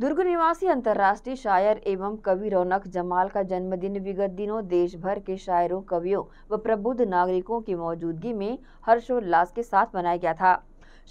दुर्ग निवासी अंतर्राष्ट्रीय शायर एवं कवि रौनक जमाल का जन्मदिन विगत दिनों देश भर के शायरों कवियों व प्रबुद्ध नागरिकों की मौजूदगी में हर्षोल्लास के साथ मनाया गया था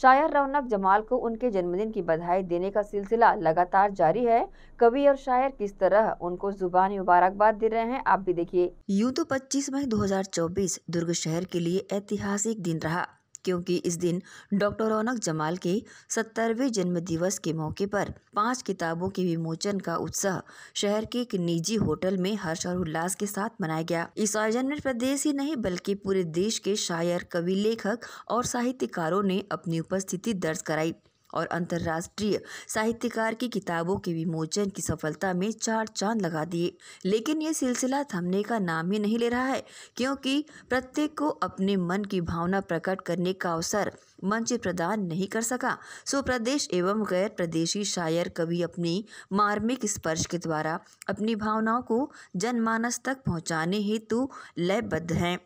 शायर रौनक जमाल को उनके जन्मदिन की बधाई देने का सिलसिला लगातार जारी है कवि और शायर किस तरह उनको जुबानी मुबारकबाद दे रहे हैं आप भी देखिए यूँ तो 25 मई 2024 दुर्ग शहर के लिए ऐतिहासिक दिन रहा क्योंकि इस दिन डॉक्टर रौनक जमाल के सत्तरवें जन्म दिवस के मौके पर पांच किताबों के विमोचन का उत्साह शहर के एक निजी होटल में हर्ष और उल्लास के साथ मनाया गया इस आयोजन में प्रदेश ही नहीं बल्कि पूरे देश के शायर कवि लेखक और साहित्यकारों ने अपनी उपस्थिति दर्ज कराई और अंतर्राष्ट्रीय साहित्यकार की किताबों के विमोचन की सफलता में चार चांद लगा दिए लेकिन ये सिलसिला थमने का नाम ही नहीं ले रहा है क्योंकि प्रत्येक को अपने मन की भावना प्रकट करने का अवसर मंच प्रदान नहीं कर सका सो प्रदेश एवं गैर प्रदेशी शायर कवि अपनी मार्मिक स्पर्श के द्वारा अपनी भावनाओं को जनमानस तक पहुंचाने हेतु लयबद्ध हैं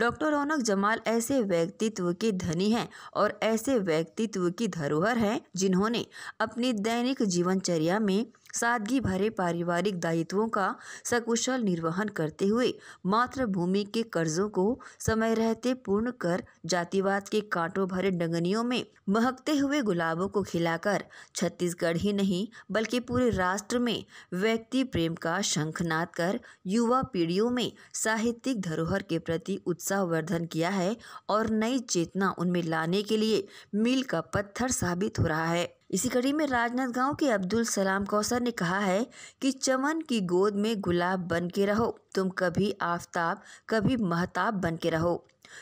डॉक्टर रौनक जमाल ऐसे व्यक्तित्व के धनी हैं और ऐसे व्यक्तित्व की धरोहर हैं जिन्होंने अपनी दैनिक जीवनचर्या में सादगी भरे पारिवारिक दायित्वों का सकुशल निर्वहन करते हुए मातृभूमि के कर्जों को समय रहते पूर्ण कर जातिवाद के कांटों भरे डंगनियों में महकते हुए गुलाबों को खिलाकर छत्तीसगढ़ ही नहीं बल्कि पूरे राष्ट्र में व्यक्ति प्रेम का शंखनाद कर युवा पीढ़ियों में साहित्यिक धरोहर के प्रति उत्साह वर्धन किया है और नई चेतना उनमें लाने के लिए मील का पत्थर साबित हो रहा है इसी कड़ी में राजनाथ गांव के अब्दुल सलाम कौसर ने कहा है कि चमन की गोद में गुलाब बन के रहो तुम कभी आफताब कभी महताब बन के रहो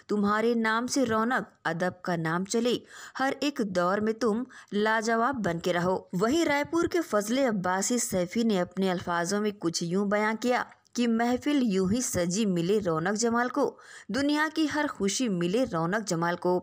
तुम्हारे नाम से रौनक अदब का नाम चले हर एक दौर में तुम लाजवाब बन के रहो वही रायपुर के फजले अब्बासी सैफी ने अपने अल्फाजों में कुछ यूं बयां किया कि महफिल यूं ही सजी मिले रौनक जमाल को दुनिया की हर खुशी मिले रौनक जमाल को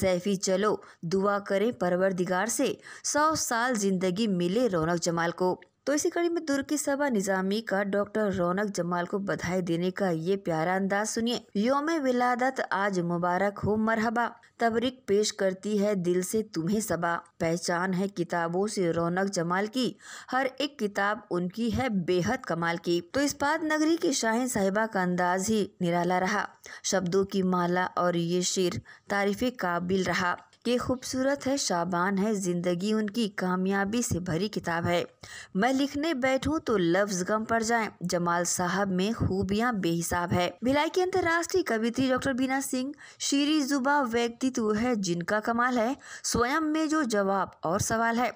सैफी चलो दुआ करें परवरदिगार से सौ साल ज़िंदगी मिले रौनक जमाल को तो इसी कड़ी में दुर्ग की सभा निजामी का डॉक्टर रौनक जमाल को बधाई देने का ये प्यारा अंदाज सुनिए योम विलादत आज मुबारक हो मरहबा तबरिक पेश करती है दिल से तुम्हें सभा पहचान है किताबों से रौनक जमाल की हर एक किताब उनकी है बेहद कमाल की तो इस बात नगरी की शाहिन साहिबा का अंदाज ही निराला रहा शब्दों की माला और ये शेर तारीफ काबिल रहा ये खूबसूरत है शाबान है ज़िंदगी उनकी कामयाबी से भरी किताब है मैं लिखने बैठूं तो लफ्ज़ गम पड़ जाए जमाल साहब में खूबियाँ बेहिसाब है भिलाई की अंतर्राष्ट्रीय कवित्री डॉक्टर बीना सिंह शीरी जुबा व्यक्तित्व है जिनका कमाल है स्वयं में जो जवाब और सवाल है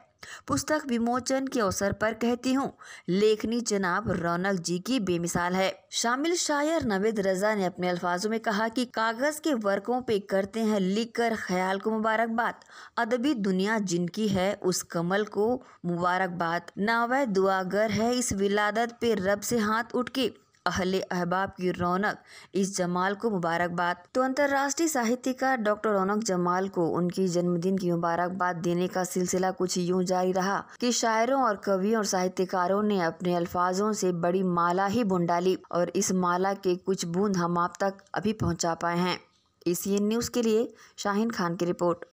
पुस्तक विमोचन के अवसर पर कहती हूँ लेखनी जनाब रौनक जी की बेमिसाल है शामिल शायर नवेद रजा ने अपने अल्फाजों में कहा कि कागज के वर्कों पे करते हैं लिख कर ख्याल को मुबारकबाद अदबी दुनिया जिनकी है उस कमल को मुबारकबाद नावे दुआगर है इस विलादत पे रब से हाथ उठ के अहले अहबाब की रौनक इस जमाल को मुबारकबाद तो अंतर्राष्ट्रीय साहित्यकार डॉक्टर रौनक जमाल को उनकी जन्मदिन की मुबारकबाद देने का सिलसिला कुछ यूं जारी रहा कि शायरों और कवियों और साहित्यकारों ने अपने अल्फाजों से बड़ी माला ही बुन डाली और इस माला के कुछ बूंद हम आप तक अभी पहुँचा पाए हैं ए सी एन न्यूज़ के लिए शाहिन खान की रिपोर्ट